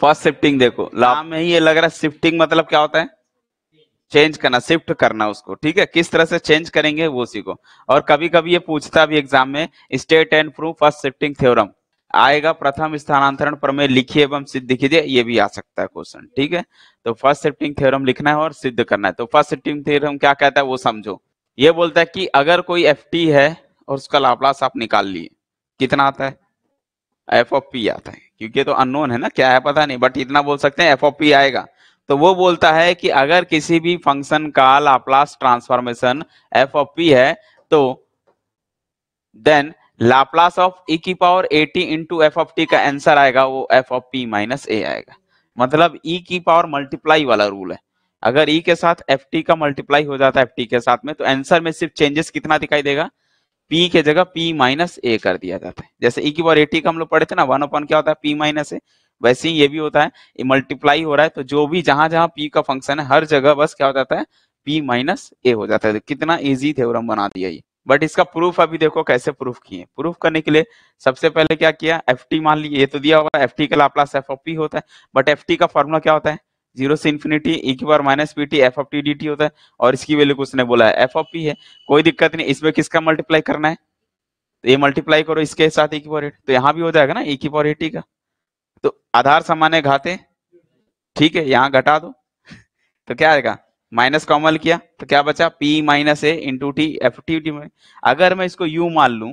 First shifting देखो लाभ में ही ये लग रहा है शिफ्टिंग मतलब क्या होता है चेंज करना शिफ्ट करना उसको ठीक है किस तरह से चेंज करेंगे वो सीखो और कभी कभी ये पूछता भी एग्जाम में state and proof first shifting theorem आएगा प्रथम स्थानांतरण पर प्रमेय लिखिए एवं सिद्ध कीजिए ये भी आ सकता है क्वेश्चन ठीक है तो फर्स्ट शिफ्टिंग थ्योरम लिखना है और सिद्ध करना है तो फर्स्ट शिफ्टिंग थ्योरम क्या कहता है वो समझो ये बोलता है कि अगर कोई एफ है और उसका लापलास आप निकाल लिए कितना आता है एफ ऑफ पी आता है क्योंकि तो अनोन है ना क्या है पता नहीं बट इतना बोल सकते हैं एफ ऑफ पी आएगा तो वो बोलता है कि अगर किसी भी फंक्शन का Laplace transformation F of P है तो देन लाप्लास ऑफ ई की power A T into F of T का आंसर आएगा वो F of P minus A आएगा मतलब ई e की पावर मल्टीप्लाई वाला रूल है अगर ई e के साथ एफ टी का मल्टीप्लाई हो जाता है एफ टी के साथ में तो आंसर में सिर्फ चेंजेस कितना दिखाई देगा पी के जगह पी माइनस ए कर दिया जाता है जैसे ई e की पावर एटी का हम लोग पढ़े थे ना वन ओपन क्या होता है पी माइनस ए वैसे ही ये भी होता है ये मल्टीप्लाई हो रहा है तो जो भी जहां जहां पी का फंक्शन है हर जगह बस क्या हो जाता है पी माइनस ए हो जाता है तो कितना इजी थ्योरम बना दिया ये बट इसका प्रूफ अभी देखो कैसे प्रूफ किए प्रूफ करने के लिए सबसे पहले क्या किया एफ टी मान लीजिए ये तो दिया होगा एफ टी का लाप्लास एफ होता है बट एफ टी का फॉर्मूला क्या होता है जीरो से इन्फिनिटी ए की बार minus P T F of T D T होता है और इसकी वैल्यू को उसने बोला है एफ ऑफ पी है कोई दिक्कत नहीं इसमें किसका मल्टीप्लाई करना है तो ये मल्टीप्लाई करो इसके साथ ए की पावर एट तो यहाँ भी हो जाएगा ना ए की पावर एटी का तो आधार सामान्य घाते ठीक है यहाँ घटा दो तो क्या आएगा माइनस कॉमल किया तो क्या बचा P minus A into T F T T में अगर मैं इसको यू मान लू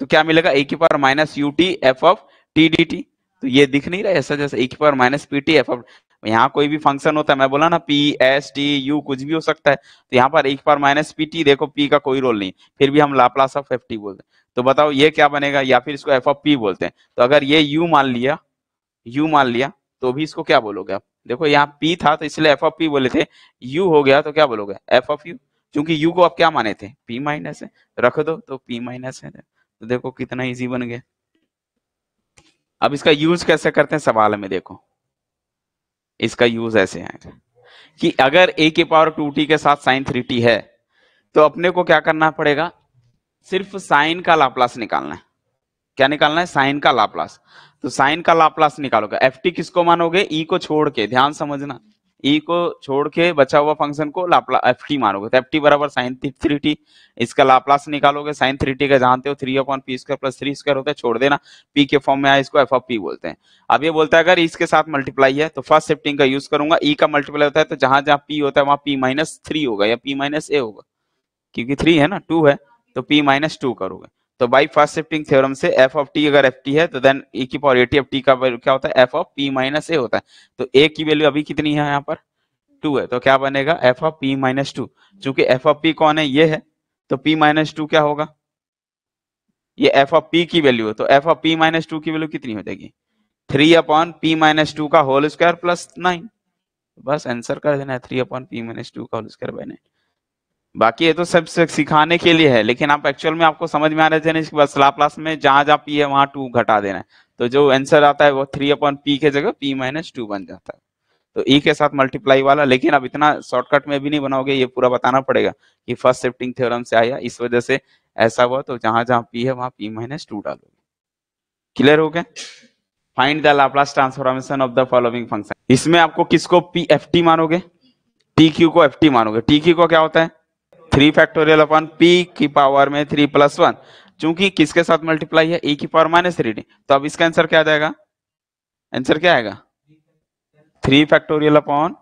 तो क्या मिलेगा ए की power minus U T F of T D T तो ये दिख नहीं रहा है ऐसा जैसे ए की power minus P T F of यहाँ कोई भी फंक्शन होता है मैं बोला ना पी एस टी यू कुछ भी हो सकता है तो यहाँ पर एक बार माइनस पी टी देखो पी का कोई रोल नहीं फिर भी हम लाप्लास ऑफ एफ टी बोलते हैं तो बताओ ये क्या बनेगा या फिर इसको एफ ऑफ पी बोलते हैं तो अगर ये यू मान लिया यू मान लिया तो भी इसको क्या बोलोगे आप देखो यहाँ पी था तो इसलिए एफ ऑफ पी बोले थे यू हो गया तो क्या बोलोगे एफ ऑफ यू क्योंकि यू को आप क्या माने थे पी माइनस है तो रख दो तो पी माइनस है तो देखो कितना इजी बन गया अब इसका यूज कैसे करते हैं सवाल में देखो इसका यूज ऐसे है कि अगर ए के पावर टू टी के साथ साइन थ्री टी है तो अपने को क्या करना पड़ेगा सिर्फ साइन का लाप्लास निकालना है क्या निकालना है साइन का लाप्लास तो साइन का लाप्लास निकालोगे एफ टी किसको मानोगे ई e को छोड़ के ध्यान समझना ई e को छोड़ के बचा हुआ फंक्शन को लापला एफ टी मारोगे तो एफ टी बराबर साइन थ्री टी इसका लाप्लास निकालोगे साइन थ्री टी का जानते हो three upon P square plus three square होता है छोड़ देना पी के फॉर्म में आया इसको एफ ऑफ पी बोलते हैं अब ये बोलता है अगर e इसके साथ मल्टीप्लाई है तो फर्स्ट शिफ्टिंग का यूज करूंगा ई e का मल्टीप्लाई होता है तो जहां जहां पी होता है वहां पी माइनस थ्री होगा या पी माइनस ए होगा क्योंकि थ्री है ना टू है तो पी माइनस टू करोगे तो बाई फास्ट शिफ्टिंग थ्योरम से एफ ऑफ टी अगर एफ टी है तो देन ए e की पावर एटी एफ टी का क्या होता है F of P minus A होता है तो ए की वैल्यू अभी कितनी है यहाँ पर टू है तो क्या बनेगा F of P minus two चूंकि एफ ऑफ पी कौन है ये है तो पी माइनस टू क्या होगा ये एफ ऑफ पी की वैल्यू है तो F of P minus two की वैल्यू कितनी हो जाएगी three upon P minus two का होल स्क्वायर प्लस नाइन बस आंसर कर देना है three upon P minus two का होल स्क्वायर बाय नाइन बाकी ये तो सब सिखाने के लिए है लेकिन आप एक्चुअल में आपको समझ में आना चाहिए इसके बाद स्लाप्लास में जहां जहाँ पी है वहां टू घटा देना है तो जो आंसर आता है वो थ्री अपॉन पी के जगह पी माइनस टू बन जाता है तो ई e के साथ मल्टीप्लाई वाला लेकिन अब इतना शॉर्टकट में भी नहीं बनाओगे ये पूरा बताना पड़ेगा कि फर्स्ट शिफ्टिंग थ्योरम से आया इस वजह से ऐसा हुआ तो जहां जहां पी है वहां पी माइनस टू डालोगे क्लियर हो गया find the Laplace transformation of the following function इसमें आपको किसको पी एफ टी मानोगे टी क्यू को एफ टी मानोगे टी क्यू को क्या होता है थ्री फैक्टोरियल अपॉन पी की पावर में थ्री प्लस वन चूंकि किसके साथ मल्टीप्लाई है ए e की पावर माइनस थ्री डी तो अब इसका आंसर क्या आ जाएगा आंसर क्या आएगा three factorial upon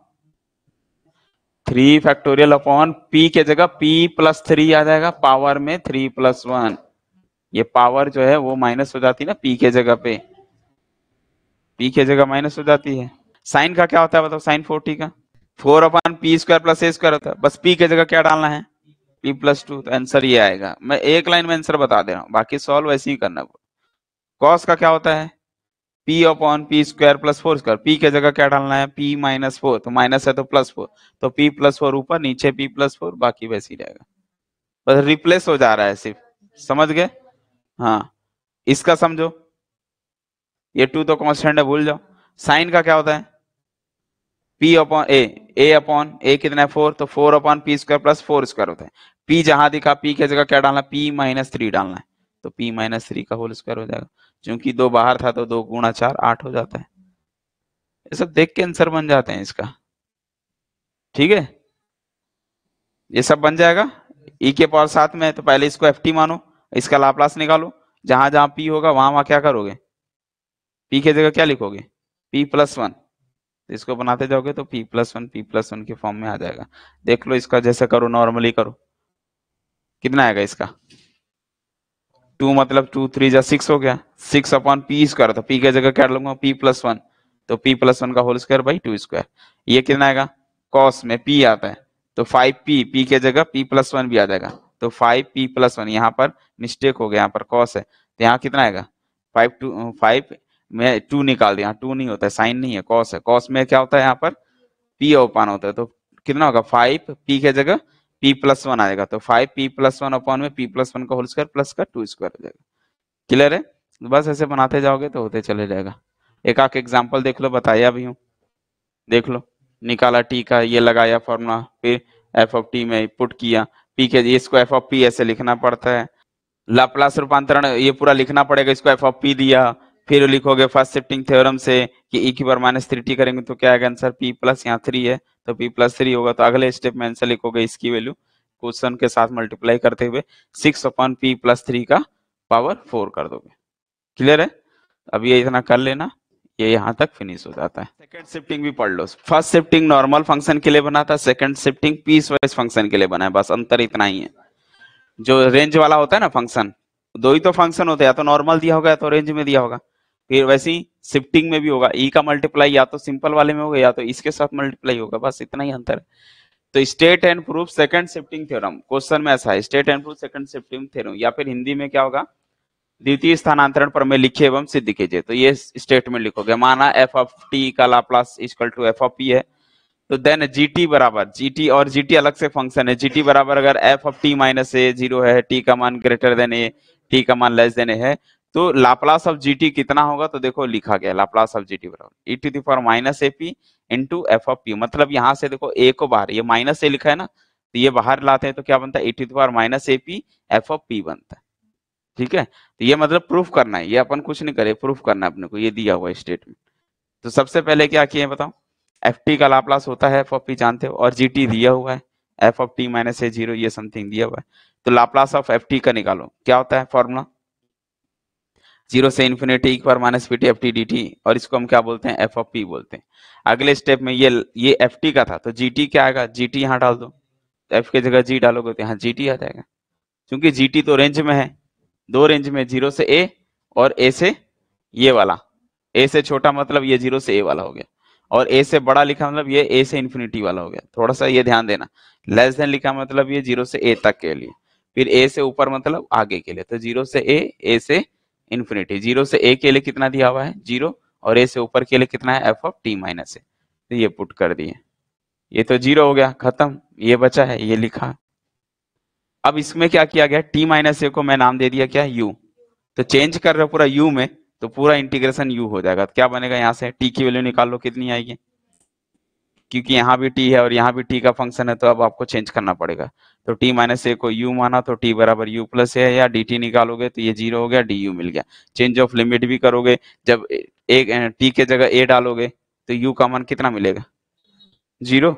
three factorial upon P के जगह पी प्लस थ्री आ जाएगा पावर में थ्री प्लस वन ये पावर जो है वो माइनस हो जाती है ना पी के जगह पे पी के जगह माइनस हो जाती है साइन का क्या होता है बताओ साइन फोर्टी का four upon P square plus ए स्क्वायर होता है बस पी के जगह क्या डालना है पी प्लस टू तो आंसर ये आएगा मैं एक लाइन में आंसर बता दे रहा हूँ बाकी सॉल्व वैसे ही करना कॉस का क्या होता है P upon P square plus four square P के जगह क्या डालना है पी माइनस फोर तो माइनस है तो प्लस फोर तो पी प्लस फोर ऊपर नीचे पी प्लस फोर बाकी वैसे ही रहेगा बस रिप्लेस हो जा रहा है सिर्फ समझ गए हाँ इसका समझो ये टू तो कॉन्स्टेंट है भूल जाओ साइन का क्या होता है P upon A A upon A कितना है फोर तो four upon P square plus four square होता है पी जहां दिखा पी की जगह क्या डालना पी माइनस थ्री डालना है तो पी माइनस थ्री का होल स्क्वायर हो जाएगा क्योंकि दो बाहर था तो दो गुणा चार आठ हो जाता है ये सब देख के आंसर बन जाते हैं इसका ठीक है ये सब बन जाएगा ई e के पावर साथ में तो पहले इसको एफ मानो इसका लाप्लास निकालो जहां जहां पी होगा वहां वहां क्या करोगे पी की जगह क्या लिखोगे पी प्लस वन तो इसको बनाते जाओगे तो P plus one P plus one के फॉर्म में आ जाएगा देख लो इसका जैसे करो नॉर्मली करो कितना आएगा इसका टू मतलब टू थ्री जा सिक्स हो गया सिक्स अपॉन पी स्क्वायर तो पी की जगह क्या लूंगा पी प्लस वन तो पी प्लस वन का whole square by two square ये कितना आएगा कॉस में पी आता है तो फाइव पी पी के जगह पी प्लस वन भी आ जाएगा तो फाइव पी प्लस वन यहाँ पर मिस्टेक हो गया यहाँ पर कॉस है तो यहाँ कितना आएगा फाइव टू फाइव मैं टू निकाल दिया टू नहीं होता है साइन नहीं है कॉस है कॉस में क्या होता है यहाँ पर पी ओपन होता है तो कितना होगा फाइव पी के जगह पी प्लस वन आ जाएगा तो five P plus one open में पी प्लस वन का होल स्क्वायर प्लस का टू स्क्वायर हो जाएगा क्लियर है तो बस ऐसे बनाते जाओगे तो होते चले जाएगा एक आख एग्जाम्पल देख लो बताया अभी हूँ देख लो निकाला टी का ये लगाया फॉर्मूला फिर एफ ऑफ टी में पुट किया पी के इसको एफ ऑफ पी ऐसे लिखना पड़ता है लाप्लास रूपांतरण ये पूरा लिखना पड़ेगा इसको एफ ऑफ पी दिया फिर लिखोगे फर्स्ट शिफ्टिंग थ्योरम से कि e की बार माइनस थ्री टी करेंगे तो क्या आएगा आंसर पी प्लस यहाँ थ्री है तो पी प्लस थ्री होगा तो अगले स्टेप में आंसर लिखोगे इसकी वैल्यू क्वेश्चन के साथ मल्टीप्लाई करते हुए six upon P plus three का पावर फोर कर दोगे क्लियर है अब ये इतना कर लेना ये यहाँ तक फिनिश हो जाता है सेकंड शिफ्टिंग भी पढ़ लो फर्स्ट शिफ्टिंग नॉर्मल फंक्शन के लिए बना था second shifting piecewise function के लिए बना है बस अंतर इतना ही है जो रेंज वाला होता है ना फंक्शन दो ही तो फंक्शन होते हैं या तो नॉर्मल दिया होगा या तो रेंज में दिया होगा फिर वैसे ही शिफ्टिंग में भी होगा ई e का मल्टीप्लाई या तो सिंपल वाले में होगा या तो इसके साथ मल्टीप्लाई होगा बस इतना ही अंतर है तो state and proof second shifting theorem question में ऐसा है state and proof second shifting theorem या फिर हिंदी में क्या होगा द्वितीय स्थानांतरण पर मैं लिखे एवं सिद्ध कीजिए तो ये स्टेटमेंट लिखोगे माना एफ ऑफ टी का Laplace equal to F of P है तो देन जीटी बराबर टी और जीटी अलग से फंक्शन है जीटी बराबर अगर F of T minus A zero है टी का मान ग्रेटर देन ए टी का मान लेस देन ए है तो लाप्लास ऑफ जीटी कितना होगा तो देखो लिखा गया लाप्लास ऑफ जीटी बराबर e to for minus a p into F of p मतलब यहाँ से देखो ए को बाहर ये माइनस से लिखा है ना तो ये बाहर लाते हैं तो क्या बनता है e to for minus a p f of p बनता है ठीक है तो ये मतलब प्रूफ करना है ये अपन कुछ नहीं करे प्रूफ करना है अपने को ये दिया हुआ स्टेटमेंट तो सबसे पहले क्या किए बताओ एफ टी का लाप्लास होता है एफ ऑफ पी जानते हो और जी टी दिया हुआ है F of T minus A zero ये समथिंग दिया हुआ है तो लाप्लास ऑफ एफ टी का निकालो क्या होता है फॉर्मूला जीरो से infinity equal minus P T F t D t और इसको हम क्या बोलते हैं एफ ऑफ पी बोलते हैं अगले स्टेप में ये ये एफ टी का था तो जी टी क्या आएगा जी टी यहाँ डाल दो तो एफ की जगह जी डालोगे तो यहाँ जी टी आ जाएगा क्योंकि जी टी तो रेंज में है दो रेंज में जीरो से ए और ए से ये वाला ए से छोटा मतलब ये जीरो से ए वाला हो गया और ए से बड़ा लिखा मतलब ये ए से इन्फिनिटी वाला हो गया थोड़ा सा ये ध्यान देना लेस देन लिखा मतलब ये जीरो से ए तक के लिए फिर ए से ऊपर मतलब आगे के लिए तो जीरो से ए ए से इन्फिनिटी जीरो से ए के लिए कितना दिया हुआ है जीरो और ए से ऊपर के लिए कितना है F of T minus a तो ये पुट कर दिए ये तो जीरो हो गया खत्म ये बचा है ये लिखा अब इसमें क्या किया गया टी माइनस ए को मैं नाम दे दिया क्या यू तो चेंज कर रहे पूरा यू में तो पूरा इंटीग्रेशन यू हो जाएगा तो क्या बनेगा यहाँ से टी की वैल्यू निकाल लो कितनी आएगी क्योंकि यहाँ भी टी है और यहाँ भी टी का फंक्शन है तो अब आपको चेंज करना पड़ेगा तो टी माइनस ए को यू माना तो टी बराबर यू प्लस ए या डी टी निकालोगे तो ये जीरो हो गया डी यू मिल गया चेंज ऑफ लिमिट भी करोगे जब एक टी के जगह ए डालोगे तो यू का मान कितना मिलेगा जीरो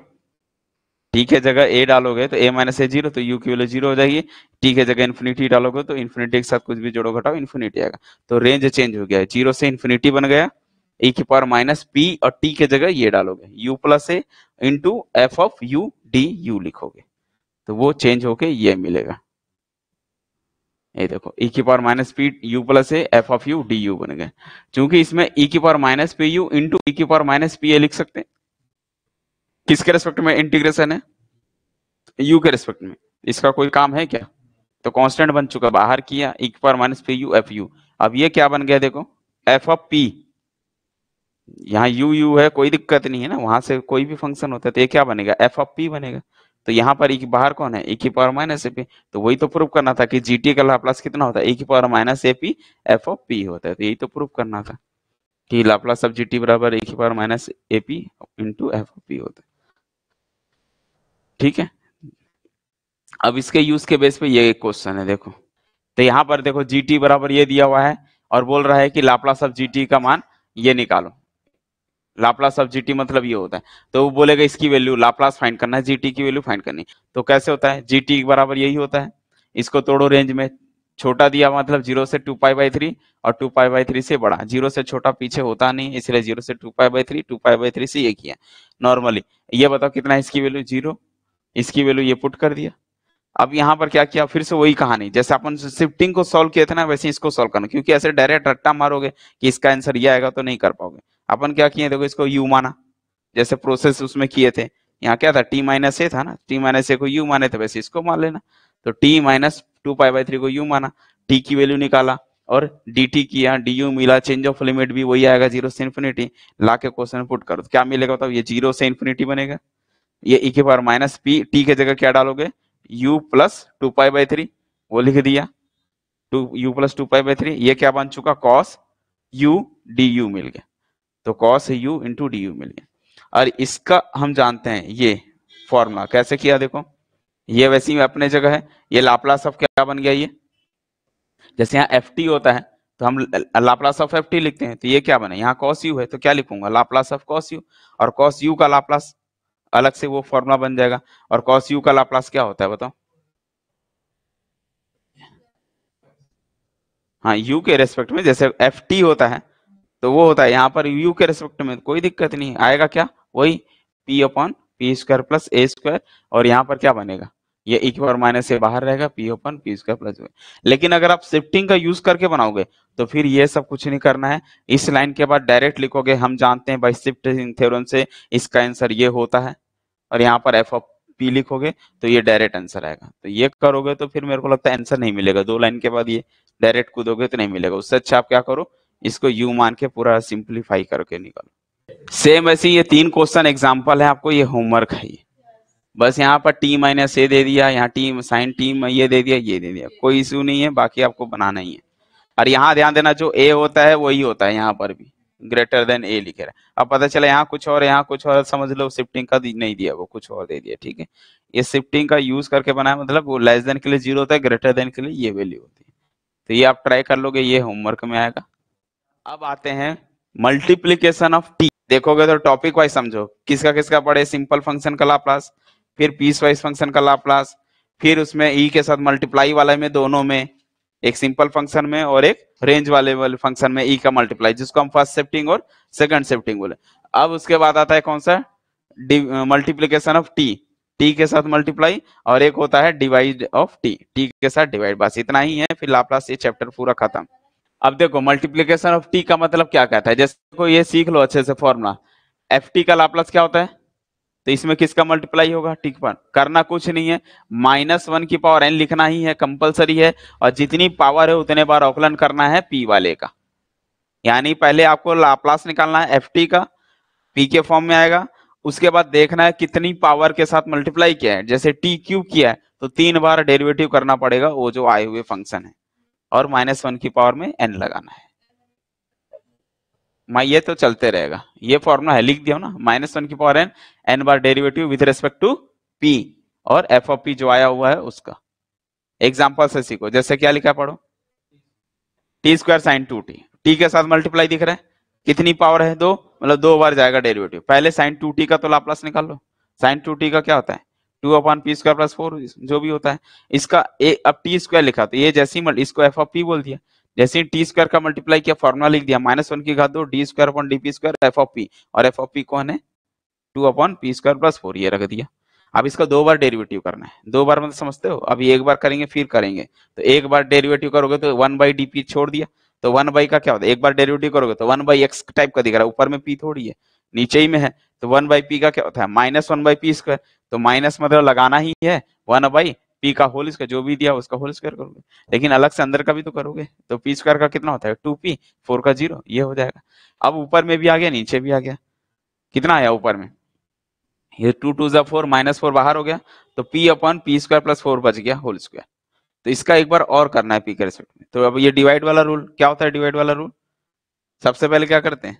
टी के जगह ए डालोगे तो ए माइनस ए जीरो तो यू की वैल्यू जीरो हो जाएगी टी के जगह इन्फिनिटी डालोगे तो इन्फिनिटी के साथ कुछ भी जोड़ो घटाओ इन्फिनिटी आएगा तो रेंज चेंज हो गया है जीरो से इन्फिनिटी बन गया ए e की पावर माइनस पी और टी के जगह ये डालोगे u plus a into F of u d u लिखोगे तो वो चेंज होके ये मिलेगा ये देखो e की power minus p u plus a f of u d u बन गए चूंकि इसमें e की power minus p u into e की पावर माइनस पी ए लिख सकते हैं किसके रेस्पेक्ट में इंटीग्रेशन है यू के रेस्पेक्ट में इसका कोई काम है क्या तो कांस्टेंट बन चुका बाहर किया e की power minus p u f u अब ये क्या बन गया देखो एफ ऑफ पी यहाँ यू यू है कोई दिक्कत नहीं है ना वहां से कोई भी फंक्शन होता है तो ये क्या बनेगा एफ ऑफ पी बनेगा तो यहाँ पर एक बाहर कौन है एक ही पावर माइनस ए पी तो वही तो प्रूफ करना था कि जी टी का लाप्लास कितना होता है एक ही power minus a p f of p होता है तो यही तो प्रूफ करना था कि लाप्लास ऑफ जी टी बराबर एक ही power minus a p into F of p होता है ठीक है अब इसके यूज के बेस पे ये एक क्वेश्चन है देखो तो यहाँ पर देखो जी टी बराबर ये दिया हुआ है और बोल रहा है कि लाप्लास ऑफ जी टी का मान ये निकालो लाप्लास ऑफ जीटी मतलब ये होता है तो वो बोलेगा इसकी वैल्यू लाप्लास फाइंड करना है जीटी की वैल्यू फाइंड करनी तो कैसे होता है जीटी बराबर यही होता है इसको तोड़ो रेंज में छोटा दिया मतलब जीरो से टू पाई बाई थ्री और टू पाई बाई थ्री से बड़ा जीरो से छोटा पीछे होता नहीं इसलिए जीरो से two pi by three two pi by three से ये किया नॉर्मली ये बताओ कितना है इसकी वैल्यू जीरो इसकी वैल्यू ये पुट कर दिया अब यहाँ पर क्या किया फिर से वही कहानी जैसे अपन शिफ्टिंग को सोल्व किया था ना वैसे इसको सोल्व करना क्योंकि ऐसे डायरेक्ट रट्टा मारोगे कि इसका आंसर ये आएगा तो नहीं कर पाओगे अपन क्या किए देखो इसको यू माना जैसे प्रोसेस उसमें किए थे यहाँ क्या था टी माइनस ए था ना टी माइनस ए को यू माने थे वैसे इसको मान लेना तो t minus two pi by three को यू माना टी की वैल्यू निकाला और डी टी किया डी यू मिला चेंज ऑफ लिमिट भी वही आएगा जीरो से इन्फिनिटी ला के क्वेश्चन पुट करो तो क्या मिलेगा बताओ ये जीरो से इन्फिनिटी बनेगा ये इके बार माइनस पी टी के जगह क्या डालोगे u plus two pi by three वो लिख दिया two u plus two pi by three ये क्या बन चुका कॉस यू डी यू मिल गया तो कॉस यू इंटू डी मिल गया और इसका हम जानते हैं ये फॉर्मूला कैसे किया देखो ये वैसे ही अपने जगह है ये लाप्लास ऑफ क्या बन गया ये जैसे यहाँ एफ होता है तो हम लापलास ऑफ एफ लिखते हैं तो ये क्या बने यहाँ कॉस यू है तो क्या लिखूंगा लापलास ऑफ कॉस यू और कॉस यू का लापलास अलग से वो फॉर्मूला बन जाएगा और कॉस यू का लापलास क्या होता है बताओ हाँ यू के रेस्पेक्ट में जैसे एफ होता है तो वो होता है यहाँ पर यू के रेस्पेक्ट में कोई दिक्कत नहीं आएगा क्या वही p upon P square plus ए स्क्वायर और यहाँ पर क्या बनेगा ये एक बार माइनस से बाहर रहेगा p upon p square plus लेकिन अगर आप शिफ्टिंग का यूज करके बनाओगे तो फिर ये सब कुछ नहीं करना है इस लाइन के बाद डायरेक्ट लिखोगे हम जानते हैं बाई शिफ्टिंग थ्योरम से इसका आंसर ये होता है और यहाँ पर एफ ऑफ पी लिखोगे तो ये डायरेक्ट आंसर आएगा तो ये करोगे तो फिर मेरे को लगता है आंसर नहीं मिलेगा दो लाइन के बाद ये डायरेक्ट कूदोगे तो नहीं मिलेगा उससे अच्छा आप क्या करो इसको यू मान के पूरा सिंप्लीफाई करके निकलो सेम ऐसे ये तीन क्वेश्चन एग्जाम्पल है आपको ये होमवर्क है ये बस यहाँ पर टी माइनस ए दे दिया यहाँ टी साइन टी ये दे दिया ये दे दिया कोई इशू नहीं है बाकी आपको बनाना ही है और यहाँ ध्यान देना जो ए होता है वही होता है यहाँ पर भी ग्रेटर देन ए लिखे रहा अब पता चला यहाँ कुछ और यहाँ कुछ और समझ लो शिफ्टिंग का नहीं दिया वो कुछ और दे दिया ठीक है ये शिफ्टिंग का यूज करके बनाया मतलब वो लेस देन के लिए जीरो होता है ग्रेटर देन के लिए ये वैल्यू होती है तो ये आप ट्राई कर लोगे ये होमवर्क में आएगा अब आते हैं मल्टीप्लीकेशन ऑफ टी देखोगे तो टॉपिक वाइज समझो किसका किसका पढ़े सिंपल फंक्शन का लाप्लास फिर पीस वाइज फंक्शन का लाप्लास फिर उसमें ई e के साथ मल्टीप्लाई वाले में दोनों में एक सिंपल फंक्शन में और एक रेंज वाले वाले फंक्शन में ई e का मल्टीप्लाई जिसको हम फर्स्ट शिफ्टिंग और सेकंड शिफ्टिंग बोले अब उसके बाद आता है कौन सा मल्टीप्लीकेशन ऑफ टी टी के साथ मल्टीप्लाई और एक होता है डिवाइड ऑफ टी टी के साथ डिवाइड बस इतना ही है फिर लाप्लास ये चैप्टर पूरा खत्म अब देखो मल्टीप्लीकेशन ऑफ टी का मतलब क्या कहता है जैसे को ये सीख लो अच्छे से फॉर्मुला एफ टी का लाप्लास क्या होता है तो इसमें किसका मल्टीप्लाई होगा टी पर करना कुछ नहीं है माइनस वन की पावर एन लिखना ही है कंपलसरी है और जितनी पावर है उतने बार अवकलन करना है पी वाले का यानी पहले आपको लाप्लास निकालना है एफ टी का पी के फॉर्म में आएगा उसके बाद देखना है कितनी पावर के साथ मल्टीप्लाई किया है जैसे टी क्यूब किया है तो तीन बार डेरिवेटिव करना पड़ेगा वो जो आए हुए फंक्शन है और माइनस वन की पावर में एन लगाना है मैं ये तो चलते रहेगा ये फॉर्मूला है लिख दिया ना माइनस वन की पावर एन एन बार derivative with respect to p और एफ ऑफ पी जो आया हुआ है उसका एग्जाम्पल से सीखो जैसे क्या लिखा पढ़ो t square sine two t t के साथ मल्टीप्लाई दिख रहा है कितनी पावर है दो मतलब दो बार जाएगा डेरिवेटिव पहले साइन टू टी का तो लाप्लास निकाल लो साइन टू टी का क्या होता है two upon P square plus four जो भी होता है इसका ए अब टी स्क्वायर लिखा तो ये जैसी मल्टी इसको एफ ऑफ पी बोल दिया जैसे टी स्क्वायर का मल्टीप्लाई किया फॉर्मुला लिख दिया माइनस वन की घात दो d square upon d p square f of p और एफ ऑफ पी कौन है two upon P square plus four ये रख दिया अब इसका दो बार डेरिवेटिव करना है दो बार मतलब समझते हो अभी एक बार करेंगे फिर करेंगे तो एक बार डेरिवेटिव करोगे तो वन बाई डी पी छोड़ दिया तो वन बाई का क्या होता है एक बार डेरिवेटिव करोगे तो वन बाई एक्स टाइप का दिख रहा है ऊपर में पी थोड़ी है नीचे ही में है तो वन बाई पी का क्या होता है minus one by p square तो माइनस मतलब लगाना ही है वन बाई पी का होल स्क्वायर जो भी दिया उसका होल स्क्वायर करोगे लेकिन अलग से अंदर का भी तो करोगे तो पी स्क्वायर का कितना होता है टू पी फोर का जीरो ये हो जाएगा अब ऊपर में भी आ गया नीचे भी आ गया कितना आया ऊपर में ये टू टू जब फोर माइनस फोर बाहर हो गया तो p upon p square plus four बच गया होल स्क्वायर तो इसका एक बार और करना है पी के रेस्पेक्ट में तो अब ये डिवाइड वाला रूल क्या होता है डिवाइड वाला रूल सबसे पहले क्या करते हैं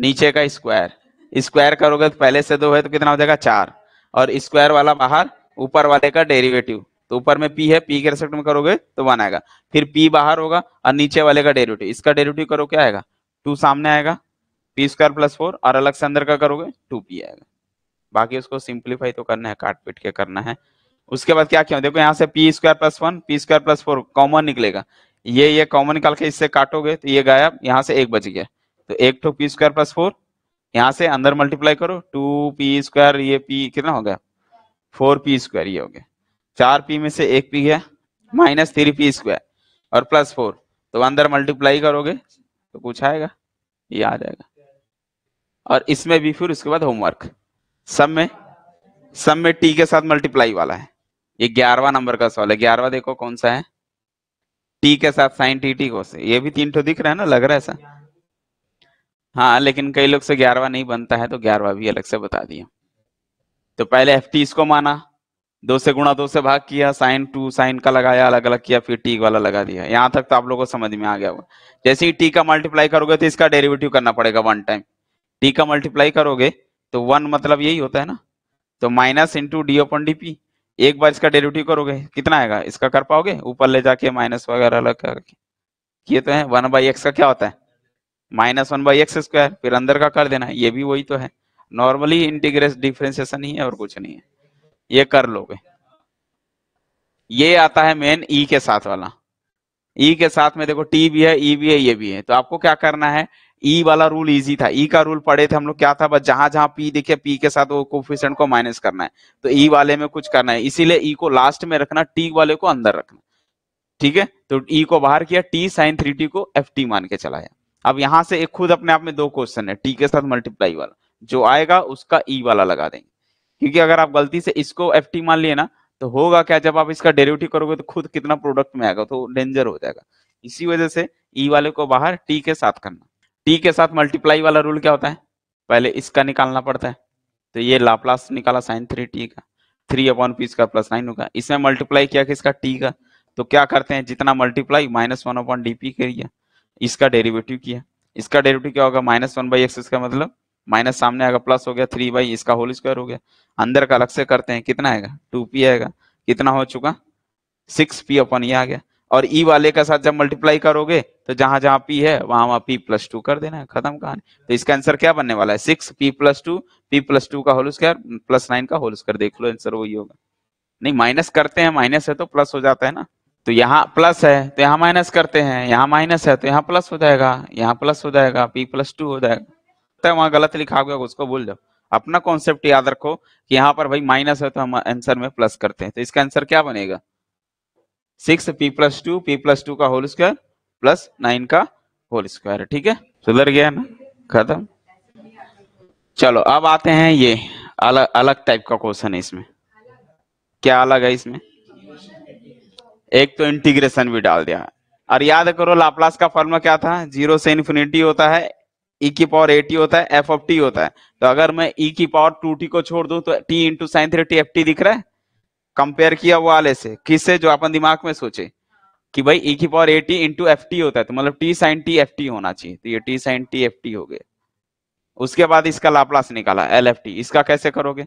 नीचे का स्क्वायर स्क्वायर करोगे तो पहले से दो है तो कितना हो जाएगा चार और स्क्वायर वाला बाहर ऊपर वाले का डेरिवेटिव तो ऊपर में पी है पी के रिस्पेक्ट में करोगे तो वन आएगा फिर पी बाहर होगा और नीचे वाले का डेरिवेटिव इसका डेरिवेटिव करो क्या आएगा टू सामने आएगा पी स्क्वायर प्लस फोर और अलग से अंदर का करोगे टू पी आएगा बाकी उसको सिंप्लीफाई तो करना है काट पीट के करना है उसके बाद क्या क्या देखो यहाँ से p square plus one p square plus four common निकलेगा ये ये कॉमन निकाल के इससे काटोगे तो ये गायब यहाँ से एक बच गया तो एक two p square plus four यहाँ से अंदर मल्टीप्लाई करो टू पी स्क्वायर ये पी कितना हो गया फोर पी स्क्वायर ये हो गया चार पी में से एक पी गया माइनस थ्री पी स्क्वायर और प्लस फोर तो अंदर मल्टीप्लाई करोगे तो कुछ आएगा ये आ जाएगा और इसमें भी फिर उसके बाद होमवर्क सब में सब में टी के साथ मल्टीप्लाई वाला है ये ग्यारहवा नंबर का सवाल है ग्यारहवा देखो कौन सा है टी के साथ साइन टी टी को ये भी तीन ठो दिख रहा है ना लग रहा है ऐसा हाँ लेकिन कई लोग से ग्यारहवा नहीं बनता है तो ग्यारहवा भी अलग से बता दिया तो पहले एफ टी इसको माना दो से गुणा दो से भाग किया साइन टू साइन का लगाया अलग अलग किया फिर टी वाला लगा दिया यहाँ तक तो आप लोगों को समझ में आ गया होगा जैसे ही टी का मल्टीप्लाई करोगे तो इसका डेरिवेटिव करना पड़ेगा वन टाइम टी का मल्टीप्लाई करोगे तो वन मतलब यही होता है ना तो minus into d upon d p एक बार इसका डेरिवेटिव करोगे कितना आएगा इसका कर पाओगे ऊपर ले जाके माइनस वगैरह अलग करके किए तो है वन बाई एक्स का क्या होता है minus one by x square फिर अंदर का कर देना है ये भी वही तो है नॉर्मली इंटीग्रेस डिफ्रेंसिएशन ही है और कुछ नहीं है ये कर लोगे ये आता है मेन ई e के साथ वाला ई e के साथ में देखो टी भी है ई e भी है ये भी है तो आपको क्या करना है ई वाला रूल इजी था ई e का रूल पढ़े थे हम लोग क्या था बस जहां जहां पी दिखे पी के साथ वो कोफिशेंट को माइनस करना है तो ई e वाले में कुछ करना है इसीलिए ई e को लास्ट में रखना टी वाले को अंदर रखना ठीक है तो ई को बाहर किया टी साइन थ्री टी को एफ टी मान के चलाया अब यहां से एक खुद अपने आप में दो क्वेश्चन है टी के साथ मल्टीप्लाई वाला जो आएगा उसका ई e वाला लगा देंगे क्योंकि अगर आप गलती से इसको एफ मान लिए ना तो होगा क्या जब आप इसका डेरिवेटिव करोगे तो खुद कितना प्रोडक्ट में आएगा तो डेंजर हो जाएगा इसी वजह से ई e वाले को बाहर टी के साथ करना टी के साथ मल्टीप्लाई वाला रूल क्या होता है पहले इसका निकालना पड़ता है तो ये लाप्लास निकाला साइन थ्री टी का थ्री अपॉन पी का प्लस नाइन होगा इसमें मल्टीप्लाई किया किसका टी का तो क्या करते हैं जितना multiply minus one upon d p के लिए इसका डेरिवेटिव किया इसका डेरिवेटिव क्या होगा माइनस वन बाई एक्स इसका मतलब माइनस सामने आएगा प्लस हो गया थ्री बाई इसका होल स्क्वायर हो गया अंदर का अलग से करते हैं कितना आएगा टू पी आएगा कितना हो चुका सिक्स पी अपन ये आ गया और ई वाले का साथ जब मल्टीप्लाई करोगे तो जहां जहां पी है वहां वहां पी प्लस टू कर देना है खत्म कहानी तो इसका आंसर क्या बनने वाला है six p plus two p plus two का होल स्क्वायर प्लस नाइन का होल स्क्वायर देख लो आंसर वही होगा नहीं माइनस करते हैं माइनस है तो प्लस हो जाता है ना तो यहाँ प्लस है तो यहाँ माइनस करते हैं यहाँ माइनस है तो यहाँ प्लस हो जाएगा यहाँ प्लस हो जाएगा पी प्लस टू हो जाएगा तो वहां गलत लिखा होगा उसको बोल जाओ अपना कॉन्सेप्ट याद रखो कि यहाँ पर भाई माइनस है तो हम आंसर में प्लस करते हैं तो इसका आंसर क्या बनेगा six p plus two p plus two का होल स्क्वायर प्लस नाइन का होल स्क्वायर ठीक है सुधर गया ना खत्म चलो अब आते हैं ये अलग अलग टाइप का क्वेश्चन है इसमें क्या अलग है इसमें एक तो इंटीग्रेशन भी डाल दिया और याद करो लाप्लास का फॉर्मूला क्या था जीरो से इन्फिनिटी होता है ई e की पावर ए टी होता है एफ ऑफ टी होता है तो अगर मैं ई e की पावर टू टी को छोड़ दू तो t into sine three t F t दिख रहा है कंपेयर किया वो वाले से किससे जो अपन दिमाग में सोचे कि भाई ई e की power A T into f t होता है तो मतलब t sine t F t होना चाहिए तो ये t sine t F t हो गए उसके बाद इसका लाप्लास निकाला एल एफ टी इसका कैसे करोगे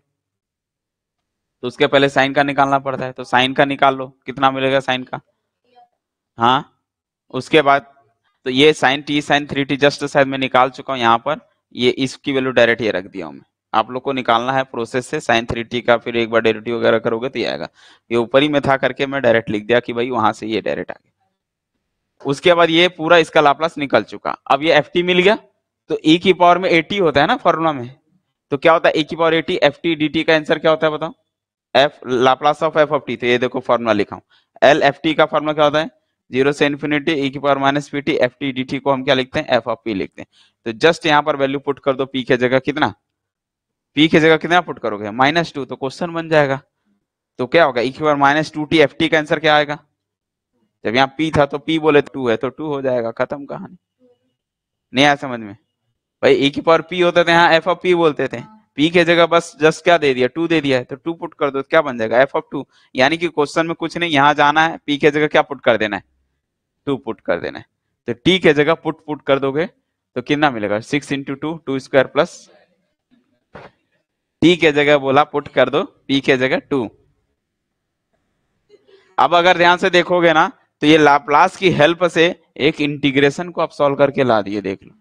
तो उसके पहले साइन का निकालना पड़ता है तो साइन का निकाल लो कितना मिलेगा साइन का हाँ उसके बाद तो ये sine t sine three t just शायद मैं निकाल चुका हूँ यहाँ पर ये इसकी वैल्यू डायरेक्ट ये रख दिया हूँ मैं आप लोग को निकालना है प्रोसेस से साइन थ्री टी का फिर एक बार डेरेटी वगैरह करोगे तो ये आएगा ये ऊपर ही में था करके मैं डायरेक्ट लिख दिया कि भाई वहां से ये डायरेक्ट आ गया उसके बाद ये पूरा इसका लाप्लास निकल चुका अब ये एफ मिल गया तो ई e की पावर में एटी होता है ना फॉर्मुला में तो क्या होता है ए e की power eighty F t D t का आंसर क्या होता है बताओ f Laplace of f of t तो ये देखो फॉर्मूला लिखा हूँ एल एफ टी का फॉर्मूला क्या होता है जीरो से इन्फिनिटी ई e की power minus P T F t D t को हम क्या लिखते हैं एफ ऑफ पी लिखते हैं तो जस्ट यहाँ पर वैल्यू पुट कर दो पी के जगह कितना पी के जगह कितना पुट करोगे माइनस टू तो क्वेश्चन बन जाएगा तो क्या होगा ई e की power minus two t F T का आंसर क्या आएगा जब यहाँ पी था तो पी बोले टू है तो टू हो जाएगा खत्म कहानी नहीं आया समझ में भाई ई e की पावर पी होते थे यहाँ एफ ऑफ पी बोलते थे हाँ। पी के जगह बस जस्ट क्या दे दिया टू दे दिया है तो टू पुट कर दो तो क्या बन जाएगा एफ ऑफ टू यानी कि क्वेश्चन में कुछ नहीं यहाँ जाना है पी के जगह क्या पुट कर देना है टू पुट कर देना है तो टी के जगह पुट पुट कर दोगे तो कितना मिलेगा six into two two square plus t के जगह बोला पुट कर दो पी के जगह टू अब अगर ध्यान से देखोगे ना तो ये लाप्लास की हेल्प से एक इंटीग्रेशन को आप सॉल्व करके ला दिए देख लो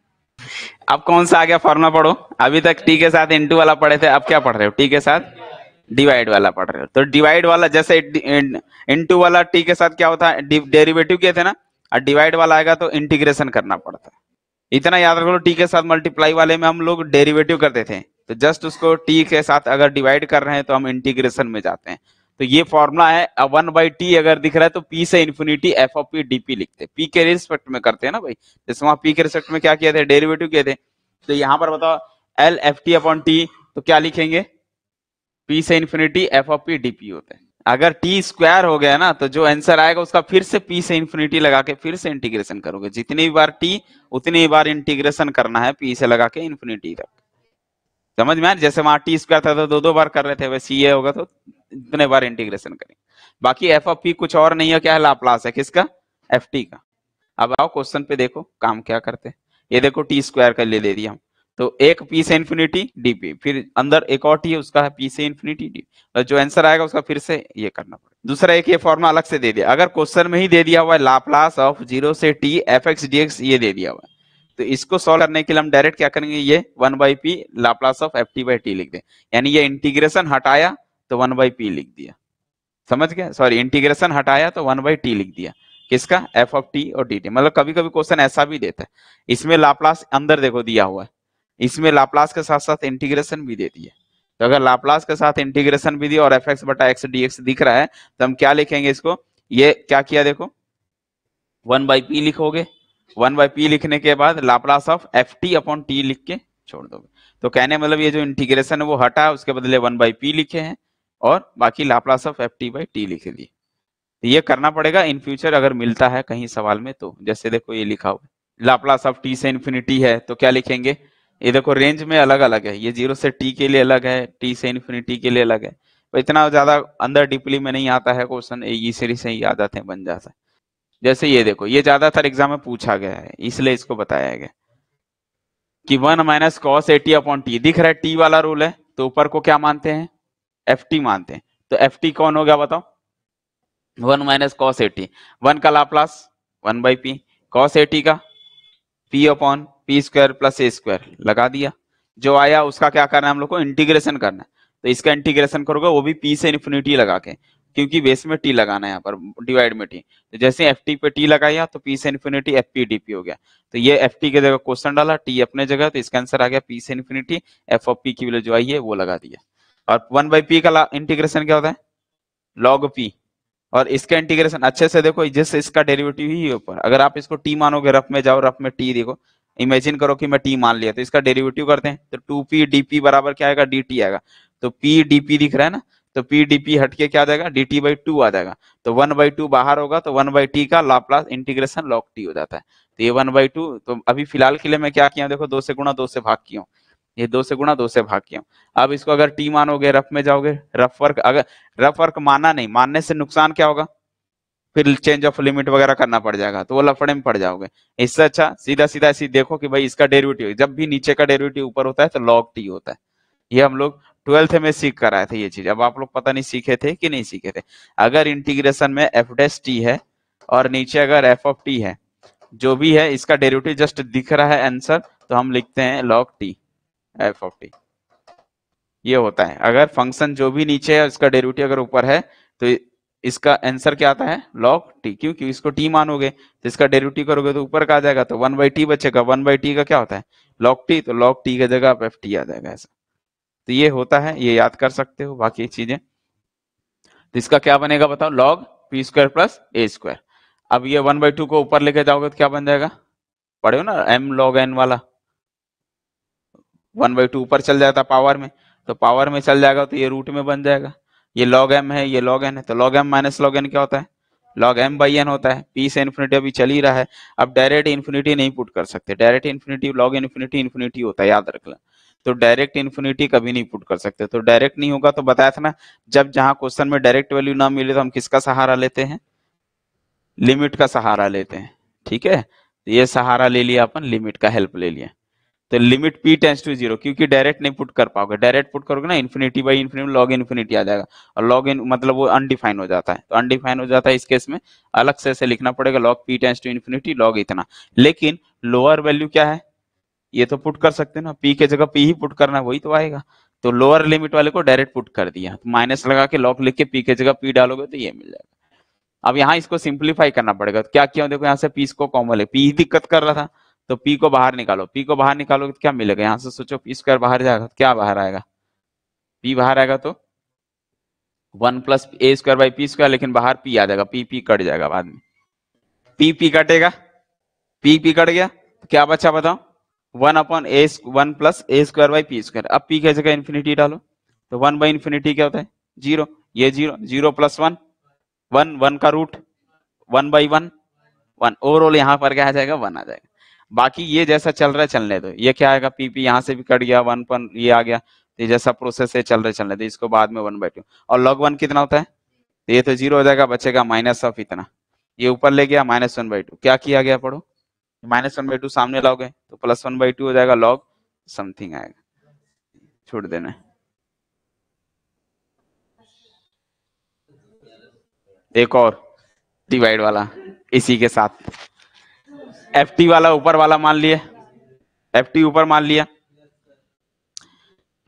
अब कौन सा आ गया फॉर्मूला पढ़ो अभी तक टी के साथ इंटू वाला पढ़े थे अब क्या पढ़ रहे हो टी के साथ डिवाइड वाला पढ़ रहे हो तो डिवाइड वाला जैसे इंटू वाला टी के साथ क्या होता है डेरिवेटिव किए थे ना और डिवाइड वाला आएगा तो इंटीग्रेशन करना पड़ता है इतना याद रखो टी के साथ मल्टीप्लाई वाले में हम लोग डेरिवेटिव करते थे तो जस्ट उसको टी के साथ अगर डिवाइड कर रहे हैं तो हम इंटीग्रेशन में जाते हैं तो ये फॉर्मूला है वन बाई टी अगर दिख रहा है तो पी से infinity f of p d p लिखते हैं पी के रिस्पेक्ट में करते हैं ना भाई जैसे वहां पी के रिस्पेक्ट में क्या किया थे डेरिवेटिव किए थे तो यहां पर बताओ l f t upon t तो क्या लिखेंगे पी से infinity f of p d p होते हैं अगर टी स्क्वायर हो गया ना तो जो आंसर आएगा उसका फिर से पी से इन्फिनिटी लगा के फिर से इंटीग्रेशन करोगे जितनी बार टी उतनी ही बार इंटीग्रेशन करना है पी से लगा के इन्फिनिटी तक समझ में जैसे वहां टी स्क्वायर था तो दो दो बार कर रहे थे वैसे ये होगा तो इतने बार इंटीग्रेशन करें बाकी एफ ऑफ पी कुछ और नहीं है क्या है लाप्लास है किसका एफ टी का अब आओ क्वेश्चन पे देखो काम क्या करते हैं ये देखो टी स्क्वायर का ले दे दिया हम तो एक पी से इन्फिनिटी डीपी फिर अंदर एक और टी है उसका है पी से इन्फिनिटी डी और जो आंसर आएगा उसका फिर से ये करना पड़ेगा दूसरा एक ये फॉर्मूला अलग से दे दिया अगर क्वेश्चन में ही दे दिया हुआ है लाप्लास ऑफ जीरो से t f x d x ये दे दिया हुआ है तो इसको सॉल्व करने के लिए हम डायरेक्ट क्या करेंगे ये one by p Laplace of f t by t लिख दे यानी ये इंटीग्रेशन हटाया तो वन बाई पी लिख दिया समझ गया सॉरी इंटीग्रेशन हटाया तो वन बाई टी लिख दिया किसका एफ ऑफ टी और डी टी मतलब कभी कभी क्वेश्चन ऐसा भी देता है इसमें लाप्लास अंदर देखो दिया हुआ है इसमें लाप्लास के साथ साथ इंटीग्रेशन भी दे दिया तो अगर लाप्लास के साथ इंटीग्रेशन भी दिया और एफ एक्स बटा एक्स डी एक्स दिख रहा है तो हम क्या लिखेंगे इसको ये क्या किया देखो वन बाई पी लिखोगे वन बाई पी लिखने के बाद Laplace of f t upon t लिख के छोड़ दोगे तो कहने मतलब ये जो इंटीग्रेशन है वो हटा उसके बदले वन बाई पी लिखे हैं और बाकी Laplace of f t by t लिख दिए तो ये करना पड़ेगा इन फ्यूचर अगर मिलता है कहीं सवाल में तो जैसे देखो ये लिखा हुआ लाप्लास ऑफ टी से इन्फिनिटी है तो क्या लिखेंगे ये देखो रेंज में अलग अलग है ये जीरो से टी के लिए अलग है टी से इन्फिनिटी के लिए अलग है तो इतना ज्यादा अंदर डीपली में नहीं आता है क्वेश्चन ई e से ही आ जाते हैं बन जाता है जैसे ये देखो ये ज्यादातर एग्जाम में पूछा गया है इसलिए इसको बताया गया कि one minus cos at upon t दिख रहा है टी वाला रूल है तो ऊपर को क्या मानते हैं एफ टी मानते हैं तो एफ टी कौन हो गया बताओ one minus cos at one का Laplace one by p cos at का p upon P square plus ए स्क्वायर लगा दिया जो आया उसका क्या करना है हम लोग को इंटीग्रेशन करना है तो इसका इंटीग्रेशन करोगे वो भी पी से इन्फिनिटी लगा के क्योंकि बेस में टी लगाना है यहाँ पर डिवाइड में टी तो जैसे एफ टी पे टी लगाया तो पी से infinity f p d p हो गया तो ये एफ टी की जगह क्वेश्चन डाला टी अपने जगह तो इसका आंसर आ गया पी से इन्फिनिटी एफ ऑफ पी की वैल्यू जो आई है वो लगा दिया और वन बाई पी का इंटीग्रेशन क्या होता है लॉग पी और इसका इंटीग्रेशन अच्छे से देखो जिस इसका डेरिवेटिव ही ऊपर अगर आप इसको टी मानोगे रफ में जाओ रफ में टी देखो इमेजिन करो कि मैं टी मान लिया तो इसका डेरिवेटिव करते हैं तो टू पी डी पी बराबर क्या आएगा डी टी आएगा तो पी डी पी दिख रहा है ना तो पी डी पी हटके क्या जाएगा डी टी बाई टू आ जाएगा तो वन बाई टू बाहर होगा तो वन बाई टी का लाप्लास इंटीग्रेशन लॉक टी हो जाता है तो ये वन बाई टू तो अभी फिलहाल के लिए मैं क्या किया देखो दो से गुणा दो से भाग किया हूँ ये दो से गुणा दो से भाग किया अब इसको अगर टी मानोगे रफ में जाओगे रफ वर्क अगर रफ वर्क माना नहीं मानने से नुकसान क्या होगा फिर चेंज ऑफ लिमिट वगैरह करना पड़ जाएगा तो वो लफड़े में पड़ जाओगे इससे अच्छा सीधा सीधा ऐसी देखो कि भाई इसका डेरिवेटिव जब भी नीचे का डेरिवेटिव ऊपर होता है तो लॉग टी होता है ये हम लोग ट्वेल्थ में सीख कर आए थे ये चीज अब आप लोग पता नहीं सीखे थे कि नहीं सीखे थे अगर इंटीग्रेशन में एफ डेस टी है और नीचे अगर एफ ऑफ टी है जो भी है इसका डेरिवेटिव जस्ट दिख रहा है आंसर तो हम लिखते हैं log t F of t ये होता है अगर फंक्शन जो भी नीचे है इसका डेरिवेटिव अगर ऊपर है तो इसका आंसर क्या आता है लॉग टी क्यों क्यों इसको टी मानोगे तो इसका डेरिवेटिव करोगे तो ऊपर का आ जाएगा तो वन बाई टी बचेगा वन बाई टी का क्या होता है लॉग टी तो लॉग टी का जगह आप एफ टी आ जाएगा ऐसा तो ये होता है ये याद कर सकते हो बाकी चीजें तो इसका क्या बनेगा बताओ लॉग पी स्क्वायर प्लस ए स्क्वायर अब ये वन बाई टू को ऊपर लेके जाओगे तो क्या बन जाएगा पढ़े हो ना एम लॉग एन वाला वन बाई टू ऊपर चल जाता पावर में तो पावर में चल जाएगा तो ये रूट में बन जाएगा ये लॉग एम है ये लॉग एन है तो log m minus log n क्या होता है लॉग एम बाई एन होता है पी से इन्फिनिटी अभी चल ही रहा है अब डायरेक्ट इन्फिनिटी नहीं पुट कर सकते direct infinity log infinity infinity होता है याद रख लें तो डायरेक्ट इन्फिनिटी कभी नहीं पुट कर सकते तो डायरेक्ट नहीं होगा तो बताया था ना जब जहां क्वेश्चन में डायरेक्ट वैल्यू ना मिले तो हम किसका सहारा लेते हैं लिमिट का सहारा लेते हैं ठीक है तो ये सहारा ले लिया अपन लिमिट का हेल्प ले लिया तो limit p tends to zero क्योंकि डायरेक्ट नहीं पुट कर पाओगे डायरेक्ट पुट करोगे ना infinity by infinity log infinity आ जाएगा और लॉग इन मतलब वो अनडिफाइन हो जाता है तो अनडिफाइन हो जाता है इस केस में अलग से ऐसे लिखना पड़ेगा log p tends to infinity log इतना लेकिन लोअर वैल्यू क्या है ये तो पुट कर सकते ना पी के जगह पी ही पुट करना वही तो आएगा तो लोअर लिमिट वाले को डायरेक्ट पुट कर दिया तो माइनस लगा के लॉग लिख के पी के जगह पी डालोगे तो ये मिल जाएगा अब यहाँ इसको सिंप्लीफाई करना पड़ेगा तो क्या किया देखो यहाँ से पीस इसको कॉमन है पी ही दिक्कत कर रहा था तो पी को बाहर निकालो पी को बाहर निकालोगे तो क्या मिलेगा यहाँ से सोचो पी स्क्वायर बाहर जाएगा तो क्या बाहर आएगा पी बाहर आएगा तो one plus A square by p square लेकिन बाहर पी आ जाएगा पी पी कट जाएगा बाद में पी पी कटेगा पी पी कट गया तो क्या बच्चा बताओ one upon a one plus A square by p square अब पी कैसे इन्फिनिटी डालो तो वन बाई इन्फिनिटी क्या होता है जीरो ये zero zero plus one one one का root one by one one overall यहाँ पर क्या आ जाएगा वन आ जाएगा बाकी ये जैसा चल रहा है चलने दो ये क्या आएगा पीपी यहाँ से भी कट गया वन पन ये आ गया तो ये जैसा प्रोसेस है चल रहे चलने दो इसको बाद में वन बाई टू और लॉग वन कितना होता है तो ये तो जीरो हो जाएगा बचेगा माइनस ऑफ इतना ये ऊपर ले गया माइनस वन बाई टू क्या किया गया पढ़ो माइनस वन बाई टू सामने लाओगे तो प्लस वन बाई टू हो जाएगा लॉग समथिंग आएगा छोड़ देना एक और डिवाइड वाला इसी के साथ एफ टी वाला ऊपर वाला मान लिए एफ टी ऊपर मान लिया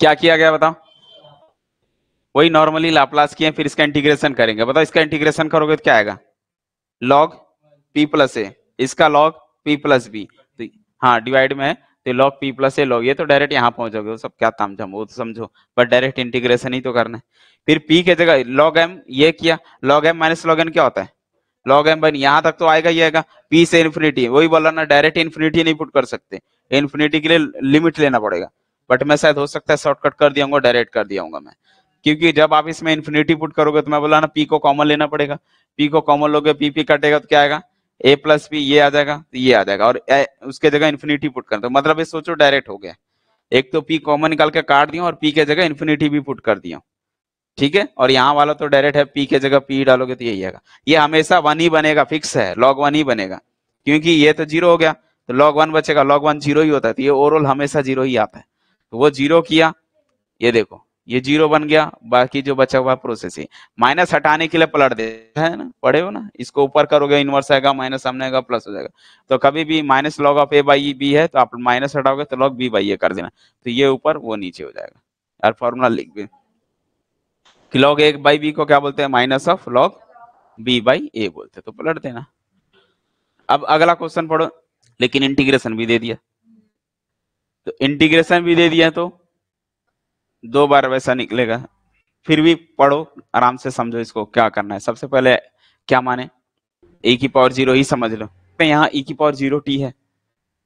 क्या किया गया बताओ वही नॉर्मली लाप्लास किए फिर इसका इंटीग्रेशन करेंगे बताओ इसका इंटीग्रेशन करोगे तो क्या आएगा लॉग पी प्लस ए इसका लॉग पी प्लस बी तो हाँ डिवाइड में है तो log p plus a log ये तो डायरेक्ट यहाँ पहुंचोगे वो सब क्या ताम वो तो समझो बट डायरेक्ट इंटीग्रेशन ही तो करना है फिर पी के जगह लॉग एम ये किया log m minus log n क्या होता है लॉग एम बन यहां तक तो आएगा ही आएगा पी से इन्फिनिटी वही बोला ना डायरेक्ट इन्फिनिटी नहीं पुट कर सकते इन्फिनिटी के लिए लिमिट लेना पड़ेगा बट मैं शायद हो सकता है शॉर्टकट कर दिया हूँ डायरेक्ट कर दिया हूँ मैं क्योंकि जब आप इसमें इन्फिनिटी पुट करोगे तो मैं बोला ना पी को कॉमन लेना पड़ेगा पी को कॉमन लोगे पी पी कटेगा तो क्या आएगा ए प्लस पी ये आ जाएगा तो ये आ जाएगा और उसके जगह इन्फिनिटी पुट कर तो मतलब ये सोचो डायरेक्ट हो गया एक तो पी कॉमन निकाल के काट दिया और पी के जगह इन्फिनिटी भी पुट कर दिया ठीक है और यहाँ वाला तो डायरेक्ट है पी के जगह पी डालोगे तो यही आएगा ये हमेशा वन ही बनेगा फिक्स है लॉग वन ही बनेगा क्योंकि ये तो जीरो हो गया तो लॉग वन बचेगा लॉग वन जीरो ही होता है तो ये ओवरऑल हमेशा जीरो ही आता है तो वो जीरो किया ये देखो ये जीरो बन गया बाकी जो बचा हुआ प्रोसेस ही माइनस हटाने के लिए पलट दे है ना पढ़े हो ना इसको ऊपर करोगे इन्वर्स आएगा माइनस सामने आएगा प्लस हो जाएगा तो कभी भी minus log of a by b है तो आप माइनस हटाओगे तो लॉग बी बाई ए कर देना तो ये ऊपर वो नीचे हो जाएगा यार फॉर्मूला लिख भी कि लॉग ए बाई बी को क्या बोलते हैं minus of log b by a बोलते तो पलट देना अब अगला क्वेश्चन पढ़ो लेकिन इंटीग्रेशन भी दे दिया तो इंटीग्रेशन भी दे दिया तो दो बार वैसा निकलेगा फिर भी पढ़ो आराम से समझो इसको क्या करना है सबसे पहले क्या माने ए की पावर जीरो ही समझ लो तो यहाँ ई e की पावर जीरो टी है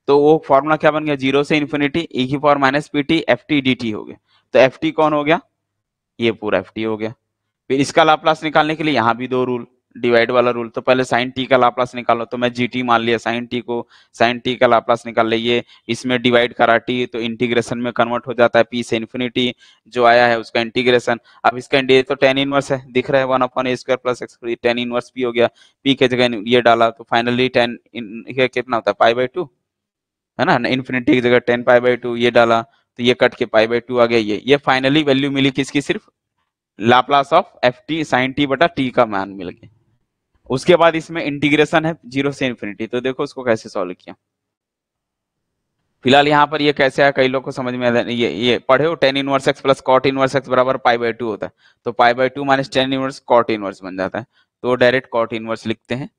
तो वो फॉर्मूला क्या बन गया जीरो से इन्फिनिटी ई की power minus P T F t D t हो गया तो एफ टी कौन हो गया ये पूरा एफ हो गया फिर इसका लाप्लास निकालने के लिए यहाँ भी दो रूल डिवाइड वाला रूल तो पहले साइन टी का लाप्लास निकालो तो मैं जी टी मान लिया साइन टी को साइन टी का लाप्लास निकाल लीजिए इसमें डिवाइड करा टी तो इंटीग्रेशन में कन्वर्ट हो जाता है पी से इन्फिनिटी जो आया है उसका इंटीग्रेशन अब इसका इंटीग्रेट तो टेन इनवर्स है दिख रहा है one upon a square plus x tan inverse भी हो गया पी के जगह ये डाला तो फाइनली टेन कितना होता है पाई बाई टू है ना इन्फिनिटी की जगह टेन पाई बाई टू ये डाला तो ये कट के पाई बाई टू आ गया ये ये फाइनली वैल्यू मिली किसकी सिर्फ Laplace of f t sine t बटा टी का मान मिल गया उसके बाद इसमें इंटीग्रेशन है जीरो से इन्फिनिटी तो देखो उसको कैसे सॉल्व किया फिलहाल यहाँ पर ये कैसे है कई लोग को समझ में आता ये ये पढ़े हो tan inverse x plus cot inverse x बराबर पाई बाई टू होता है तो pi by two minus tan inverse cot inverse बन जाता है तो डायरेक्ट कॉट इनवर्स लिखते हैं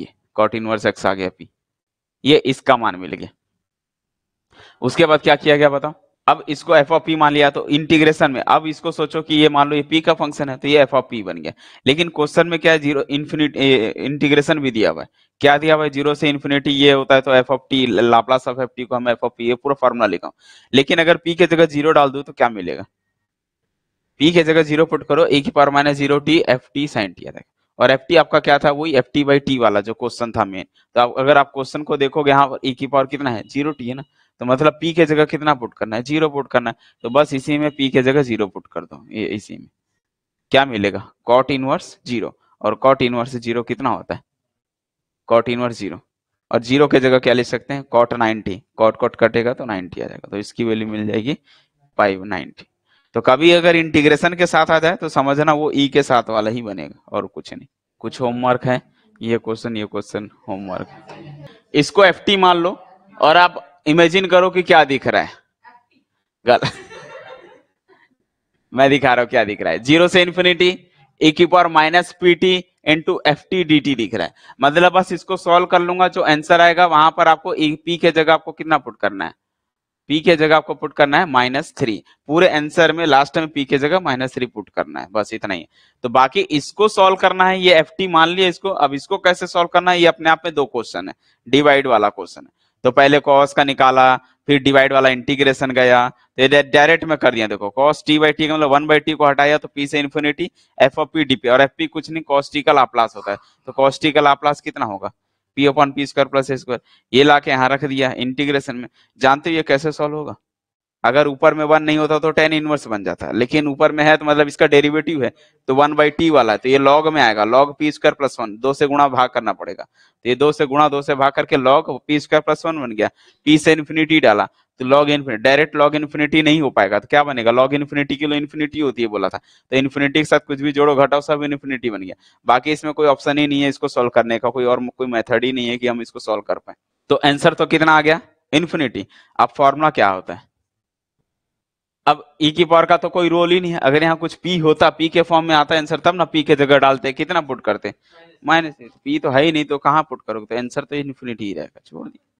ये कॉट इनवर्स एक्स आ गया पी ये इसका मान मिल गया उसके बाद क्या किया गया बताओ अब इसको एफ ऑफ पी मान लिया तो इंटीग्रेशन में अब इसको सोचो कि ये मान लो ये पी का फंक्शन है तो ये एफ ऑफ पी बन गया लेकिन क्वेश्चन में क्या है जीरो इन्फिनिट इंटीग्रेशन भी दिया हुआ है क्या दिया हुआ है जीरो से इन्फिनिटी ये होता है तो F of t Laplace of f t को हम एफ ऑफ पी ये पूरा फार्मूला लिखा लेकिन अगर पी के जगह जीरो डाल दू तो क्या मिलेगा पी के जगह जीरो पुट करो ए की power minus zero t F t sine t आएगा और एफ टी आपका क्या था वही एफ टी बाई टी वाला जो क्वेश्चन था मेन तो अगर आप क्वेश्चन को देखोगे यहाँ ए की पावर कितना है जीरो टी है ना तो मतलब पी के जगह कितना पुट करना है जीरो पुट करना है तो बस इसी में पी के जगह जीरो पुट कर दो ये इसी में क्या मिलेगा कॉट इनवर्स जीरो और कॉट इनवर्स जीरो कितना होता है कॉट इनवर्स जीरो और जीरो के जगह क्या ले सकते हैं कॉट नाइनटी कॉट कॉट कटेगा तो नाइनटी आ जाएगा तो इसकी वैल्यू मिल जाएगी फाइव नाइनटी तो कभी अगर इंटीग्रेशन के साथ आ जाए तो समझना वो ई e के साथ वाला ही बनेगा और कुछ नहीं कुछ होमवर्क है ये क्वेश्चन ये क्वेश्चन होमवर्क इसको एफ मान लो और आप इमेजिन करो कि क्या दिख रहा है गल मैं दिखा रहा हूं क्या दिख रहा है जीरो से इंफिनिटी ए की power minus P t into f t D t दिख रहा है मतलब बस इसको सॉल्व कर लूंगा जो आंसर आएगा वहां पर आपको पी के जगह आपको कितना पुट करना है पी के जगह आपको पुट करना है माइनस थ्री पूरे आंसर में लास्ट में पी के जगह माइनस थ्री पुट करना है बस इतना ही तो बाकी इसको सॉल्व करना है ये एफ टी मान लिया इसको अब इसको कैसे सॉल्व करना है ये अपने आप में दो क्वेश्चन है डिवाइड वाला क्वेश्चन है तो पहले कॉस का निकाला फिर डिवाइड वाला इंटीग्रेशन गया तो ये डायरेक्ट में कर दिया देखो कॉस टी बाई टी का मतलब वन बाई टी को हटाया तो पी से infinity f of p d p और एफ पी कुछ नहीं कॉस टी का लाप्लास होता है तो कॉस टी का लाप्लास कितना होगा p upon P square plus square ये ला के यहाँ रख दिया इंटीग्रेशन में जानते हो ये कैसे सॉल्व होगा अगर ऊपर में वन नहीं होता तो टेन इनवर्स बन जाता लेकिन ऊपर में है तो मतलब इसका डेरिवेटिव है तो वन बाई टी वाला है तो ये लॉग में आएगा log p square plus one दो से गुणा भाग करना पड़ेगा तो ये दो से गुणा दो से भाग करके log p square plus one बन गया पी से इन्फिनिटी डाला तो log infinity direct log infinity नहीं हो पाएगा तो क्या बनेगा लॉग इन्फिनिटी के लिए इन्फिनिटी होती है बोला था तो इन्फिनिटी के साथ कुछ भी जोड़ो घटाओ सब इन्फिनिटी बन गया बाकी इसमें कोई ऑप्शन ही नहीं है इसको सोल्व करने का कोई और कोई मेथड ही नहीं है कि हम इसको सोल्व कर पाए तो आंसर तो कितना आ गया इन्फिनिटी अब फॉर्मूला क्या होता है अब ई e की पावर का तो कोई रोल ही नहीं है अगर यहाँ कुछ पी होता पी के फॉर्म में आता आंसर तब ना पी के जगह डालते कितना पुट करते माइनस पी तो है ही नहीं तो कहाँ पुट करोगे तो आंसर तो इन्फिनिटी ही रहेगा छोड़ दिया